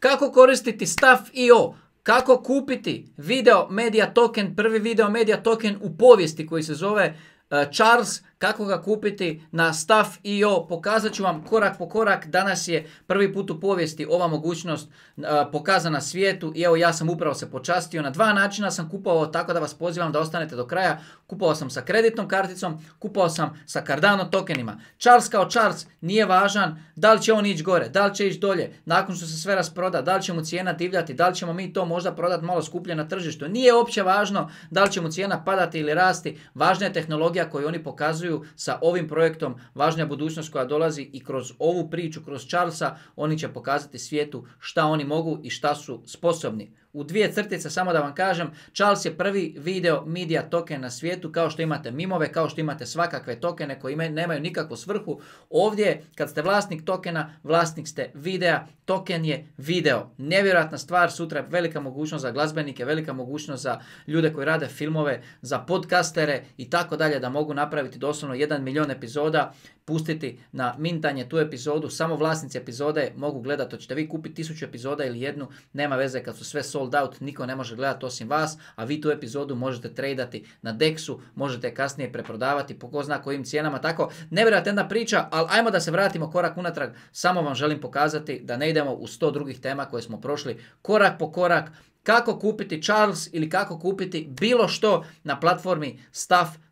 Kako koristiti stav IO? Kako kupiti video media token, prvi video media token u povijesti koji se zove e, Charles kako ga kupiti na staff.io, pokazat ću vam korak po korak. Danas je prvi put u povijesti ova mogućnost e, pokazana svijetu i evo ja sam upravo se počastio. Na dva načina sam kupovao, tako da vas pozivam da ostanete do kraja. Kupao sam sa kreditnom karticom, kupao sam sa Cardano tokenima. Charles kao Charles nije važan da li će on ići gore, da li će ići dolje, nakon što se sve rasproda, da li će mu cijena divljati, da li ćemo mi to možda prodati malo skuplje na tržištu. Nije uopće važno da li će mu cijena padati ili rasti, važna je tehnologija koju oni pokazuju sa ovim projektom Važnja budućnost koja dolazi i kroz ovu priču, kroz Charlesa, oni će pokazati svijetu šta oni mogu i šta su sposobni u dvije crtice samo da vam kažem, Charles je prvi video media token na svijetu, kao što imate mimove, kao što imate svakakve tokene koji nemaju nikakvu svrhu. Ovdje, kad ste vlasnik tokena, vlasnik ste videa, token je video. Nevjerojatna stvar, sutra je velika mogućnost za glazbenike, velika mogućnost za ljude koji rade filmove, za podcastere i tako dalje, da mogu napraviti doslovno 1 milion epizoda, pustiti na mintanje tu epizodu, samo vlasnici epizode mogu gledati, hoćete vi kupiti tisuću epizoda ili jednu, nema veze kad su sve so sold out, niko ne može gledati osim vas, a vi tu epizodu možete tradati na Dexu, možete kasnije preprodavati po ko zna kojim cijenama, tako nevjerojatna priča, ali ajmo da se vratimo korak unatrag, samo vam želim pokazati da ne idemo u sto drugih tema koje smo prošli korak po korak, kako kupiti Charles ili kako kupiti bilo što na platformi Stuff.com.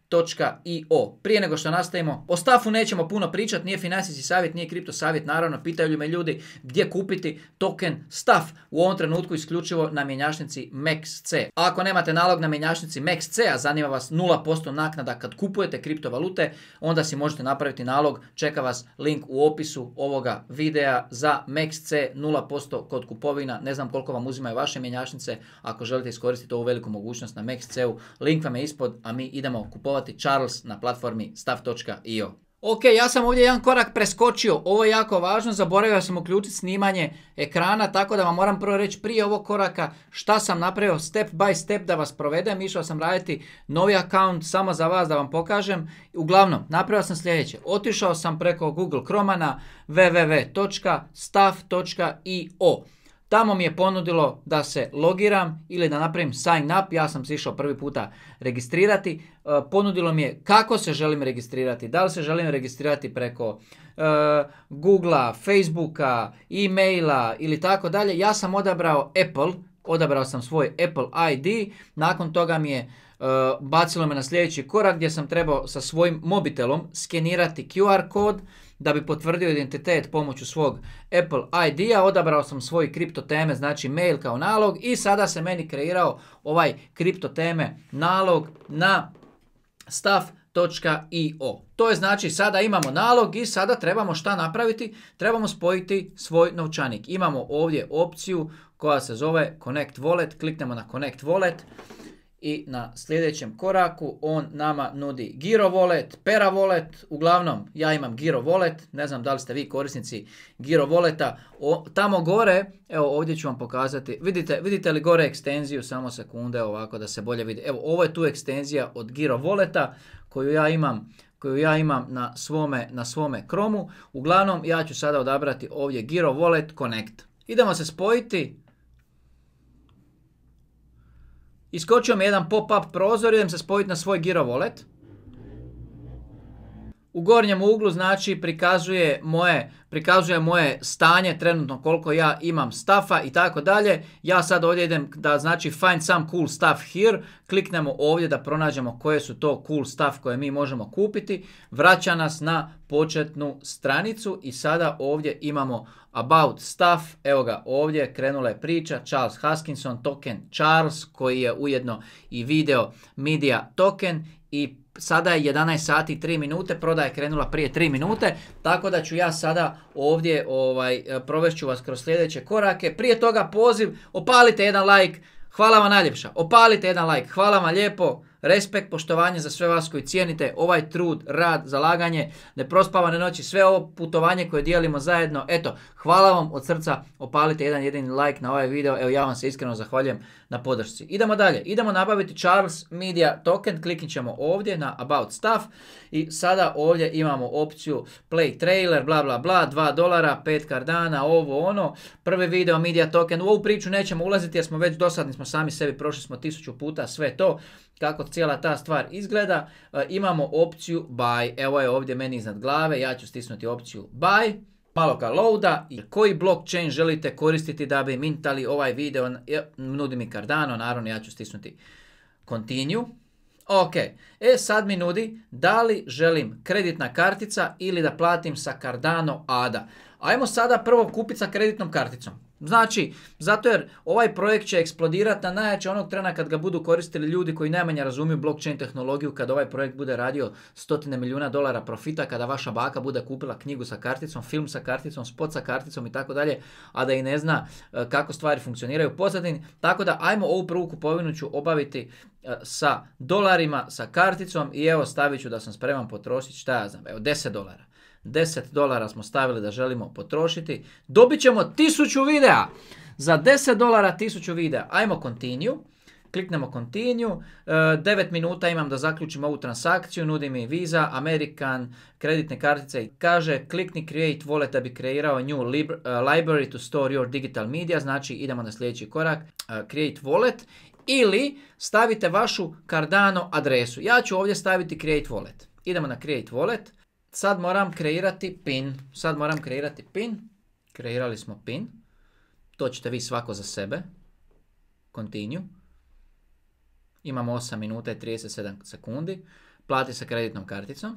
Prije nego što nastavimo, o stafu nećemo puno pričati, nije financijski savjet, nije kripto savjet, naravno, pitaju me ljudi gdje kupiti token staf u ovom trenutku isključivo na mjenjačnici MEXC. ako nemate nalog na mjenjačnici MEXC, a zanima vas 0% naknada kad kupujete kriptovalute, onda si možete napraviti nalog, čeka vas link u opisu ovoga videa za MEXC 0% kod kupovina, ne znam koliko vam uzimaju vaše mjenjačnice, ako želite iskoristiti ovu veliku mogućnost na MEXC-u, link vam je ispod, a mi idemo kupovati Charles na platformi stav.io. Ok, ja sam ovdje jedan korak preskočio, ovo je jako važno, zaboravio sam uključiti snimanje ekrana, tako da vam moram prvo reći prije ovog koraka šta sam napravio step by step da vas provedem, išao sam raditi novi account samo za vas da vam pokažem. Uglavnom, napravio sam sljedeće, otišao sam preko Google Chroma na www.staff.io. Tamo mi je ponudilo da se logiram ili da napravim sign up, ja sam se išao prvi puta registrirati. E, ponudilo mi je kako se želim registrirati, da li se želim registrirati preko e, Googlea, Facebooka, e-maila ili tako dalje. Ja sam odabrao Apple, odabrao sam svoj Apple ID, nakon toga mi je Eh, bacilo me na sljedeći korak gdje sam trebao sa svojim mobitelom skenirati QR kod da bi potvrdio identitet pomoću svog Apple ID-a, odabrao sam svoj kripto teme, znači mail kao nalog i sada se meni kreirao ovaj kripto teme nalog na staff.io. To je znači sada imamo nalog i sada trebamo šta napraviti? Trebamo spojiti svoj novčanik. Imamo ovdje opciju koja se zove Connect Wallet, kliknemo na Connect Wallet i na sljedećem koraku on nama nudi Giro Wallet, Pera Wallet, uglavnom ja imam Giro Wallet, ne znam da li ste vi korisnici Giro Walleta, o, tamo gore, evo ovdje ću vam pokazati, vidite, vidite li gore ekstenziju, samo sekunde ovako da se bolje vidi, evo ovo je tu ekstenzija od Giro Walleta koju ja imam koju ja imam na svome, na svome kromu. Uglavnom, ja ću sada odabrati ovdje Giro Wallet Connect. Idemo se spojiti Iskočio mi jedan pop-up prozor, idem se spojiti na svoj girovolet u gornjem uglu znači prikazuje moje, prikazuje moje stanje trenutno koliko ja imam stafa i tako dalje. Ja sad ovdje idem da znači find some cool stuff here, kliknemo ovdje da pronađemo koje su to cool stuff koje mi možemo kupiti. Vraća nas na početnu stranicu i sada ovdje imamo about stuff, evo ga ovdje krenula je priča, Charles Haskinson token Charles koji je ujedno i video media token i sada je 11 sati 3 minute, prodaja je krenula prije 3 minute, tako da ću ja sada ovdje ovaj, e, ću vas kroz sljedeće korake. Prije toga poziv, opalite jedan like, hvala vam najljepša, opalite jedan like, hvala vam lijepo, Respekt, poštovanje za sve vas koji cijenite ovaj trud, rad, zalaganje, neprospavane noći, sve ovo putovanje koje dijelimo zajedno. Eto, hvala vam od srca, opalite jedan jedini like na ovaj video, evo ja vam se iskreno zahvaljujem na podršci. Idemo dalje, idemo nabaviti Charles Media Token, kliknit ćemo ovdje na About Stuff i sada ovdje imamo opciju Play Trailer, bla bla bla, 2 dolara, 5 kardana, ovo ono, prvi video Media Token, u ovu priču nećemo ulaziti jer smo već dosadni smo sami sebi, prošli smo tisuću puta sve to, kako cijela ta stvar izgleda. E, imamo opciju buy, evo je ovdje meni iznad glave, ja ću stisnuti opciju buy malo ga loada i koji blockchain želite koristiti da bi mintali ovaj video, nudi mi Cardano, naravno ja ću stisnuti continue. Ok, e sad mi nudi da li želim kreditna kartica ili da platim sa Cardano ADA. Ajmo sada prvo kupiti sa kreditnom karticom. Znači, zato jer ovaj projekt će eksplodirati na najjače onog trena kad ga budu koristili ljudi koji najmanje razumiju blockchain tehnologiju, kad ovaj projekt bude radio stotine milijuna dolara profita, kada vaša baka bude kupila knjigu sa karticom, film sa karticom, spot sa karticom i tako dalje, a da i ne zna e, kako stvari funkcioniraju u pozadini. Tako da, ajmo ovu prvu kupovinu ću obaviti e, sa dolarima, sa karticom i evo stavit ću da sam spreman potrošiti šta ja znam, evo 10 dolara. 10 dolara smo stavili da želimo potrošiti. Dobit ćemo 1000 videa. Za 10 dolara 1000 videa. Ajmo continue. Kliknemo continue, 9 e, minuta imam da zaključim ovu transakciju, nudi mi Visa, American, kreditne kartice i kaže klikni create wallet da bi kreirao new e, library to store your digital media, znači idemo na sljedeći korak, e, create wallet ili stavite vašu Cardano adresu. Ja ću ovdje staviti create wallet. Idemo na create wallet, Sad moram kreirati pin. Sad moram kreirati pin. Kreirali smo pin. To ćete vi svako za sebe. Continue. Imamo 8 minuta i 37 sekundi. Plati sa kreditnom karticom.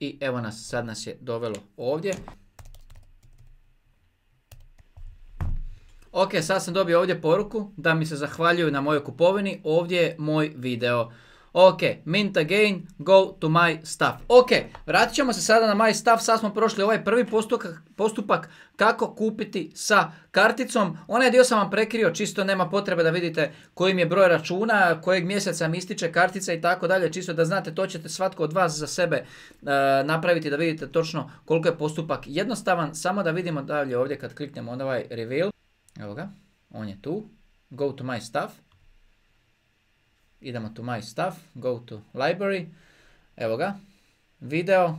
I evo nas, sad nas je dovelo ovdje. Ok, sad sam dobio ovdje poruku da mi se zahvaljuju na mojoj kupovini. Ovdje je moj video. Ok, mint again, go to my stuff. Ok, vratit ćemo se sada na my stuff, sad smo prošli ovaj prvi postupak, postupak kako kupiti sa karticom. Onaj dio sam vam prekrio, čisto nema potrebe da vidite koji je broj računa, kojeg mjeseca mi ističe kartica i tako dalje, čisto da znate, to ćete svatko od vas za sebe e, napraviti da vidite točno koliko je postupak jednostavan. Samo da vidimo dalje ovdje kad kliknemo ovaj reveal, evo ga, on je tu, go to my stuff idemo to my stuff, go to library, evo ga, video,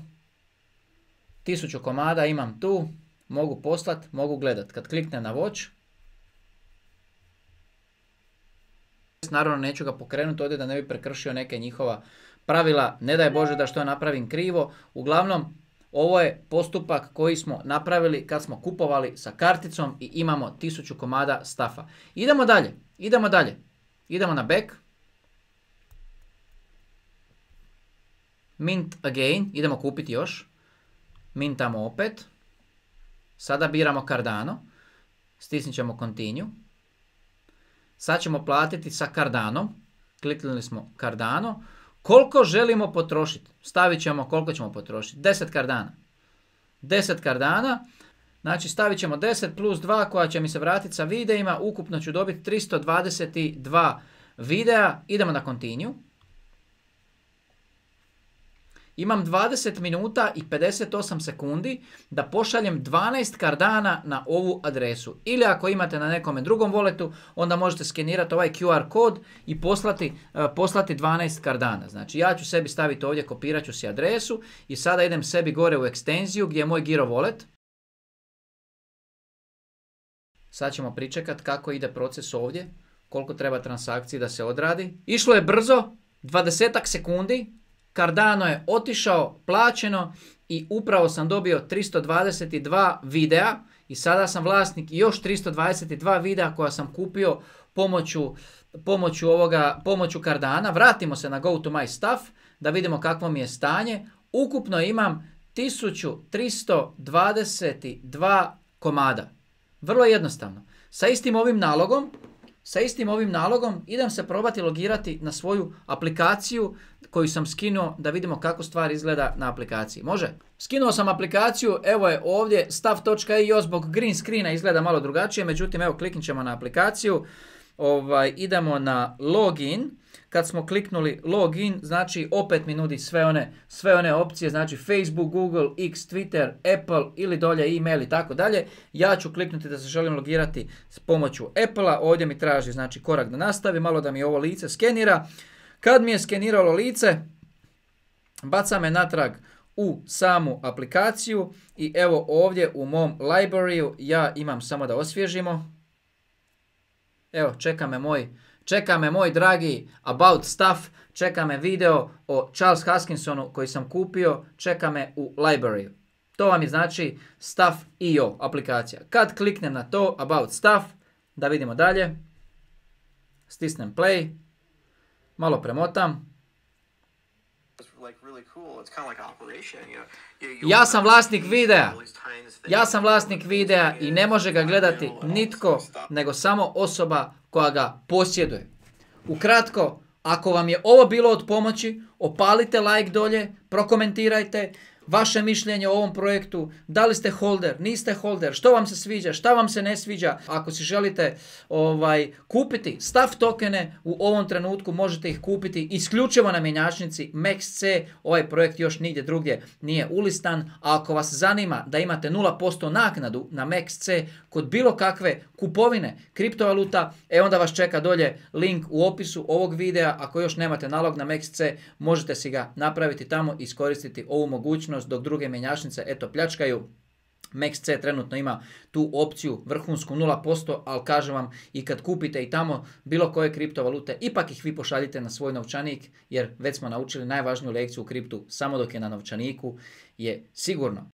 tisuću komada imam tu, mogu poslat, mogu gledat. Kad kliknem na watch, naravno neću ga pokrenuti ovdje da ne bi prekršio neke njihova pravila, ne daj Bože da što napravim krivo, uglavnom ovo je postupak koji smo napravili kad smo kupovali sa karticom i imamo tisuću komada stafa. Idemo dalje, idemo dalje, idemo na back, Mint again, idemo kupiti još. Mintamo opet. Sada biramo Cardano. Stisnit ćemo continue. Sad ćemo platiti sa Cardanom. Kliknuli smo Cardano. Koliko želimo potrošiti? Stavit ćemo koliko ćemo potrošiti. 10 kardana. 10 Cardana. Znači stavit ćemo 10 plus 2 koja će mi se vratiti sa videima. Ukupno ću dobiti 322 videa. Idemo na continue imam 20 minuta i 58 sekundi da pošaljem 12 kardana na ovu adresu. Ili ako imate na nekome drugom voletu, onda možete skenirati ovaj QR kod i poslati, e, poslati 12 kardana. Znači ja ću sebi staviti ovdje, kopirat ću si adresu i sada idem sebi gore u ekstenziju gdje je moj Giro volet. Sad ćemo pričekat kako ide proces ovdje, koliko treba transakciji da se odradi. Išlo je brzo, 20 sekundi, Cardano je otišao, plaćeno i upravo sam dobio 322 videa i sada sam vlasnik još 322 videa koja sam kupio pomoću, pomoću, ovoga, pomoću Cardana. Vratimo se na Go to my stuff da vidimo kakvo mi je stanje. Ukupno imam 1322 komada. Vrlo jednostavno. Sa istim ovim nalogom sa istim ovim nalogom idem se probati logirati na svoju aplikaciju koju sam skinuo da vidimo kako stvar izgleda na aplikaciji. Može? Skinuo sam aplikaciju, evo je ovdje stav.io zbog green screena izgleda malo drugačije, međutim evo kliknut ćemo na aplikaciju ovaj, idemo na login. Kad smo kliknuli login, znači opet mi nudi sve one, sve one opcije, znači Facebook, Google, X, Twitter, Apple ili dolje email i tako dalje. Ja ću kliknuti da se želim logirati s pomoću Apple-a. Ovdje mi traži znači korak da nastavi, malo da mi ovo lice skenira. Kad mi je skeniralo lice, baca me natrag u samu aplikaciju i evo ovdje u mom Library ja imam samo da osvježimo. Evo, čeka me moj, čeka me moj dragi About Stuff, čeka me video o Charles Haskinsonu koji sam kupio, čeka me u library. To vam je znači Stuff.io aplikacija. Kad kliknem na to, About Stuff, da vidimo dalje, stisnem play, malo premotam, ja sam vlasnik videa. Ja sam vlasnik videa i ne može ga gledati nitko nego samo osoba koja ga posjeduje. Ukratko, ako vam je ovo bilo od pomoći, opalite like dolje, prokomentirajte, vaše mišljenje o ovom projektu, da li ste holder, niste holder, što vam se sviđa, šta vam se ne sviđa. Ako si želite ovaj, kupiti stav tokene, u ovom trenutku možete ih kupiti isključivo na mjenjačnici MeXC Ovaj projekt još nigdje drugdje nije ulistan. A ako vas zanima da imate 0% naknadu na MeXC kod bilo kakve kupovine kriptovaluta, e onda vas čeka dolje link u opisu ovog videa. Ako još nemate nalog na MeXC možete si ga napraviti tamo i iskoristiti ovu mogućnost dok druge mjenjačnice eto pljačkaju. C trenutno ima tu opciju vrhunsku 0%, ali kažem vam i kad kupite i tamo bilo koje kriptovalute, ipak ih vi pošaljite na svoj novčanik, jer već smo naučili najvažniju lekciju u kriptu, samo dok je na novčaniku je sigurno.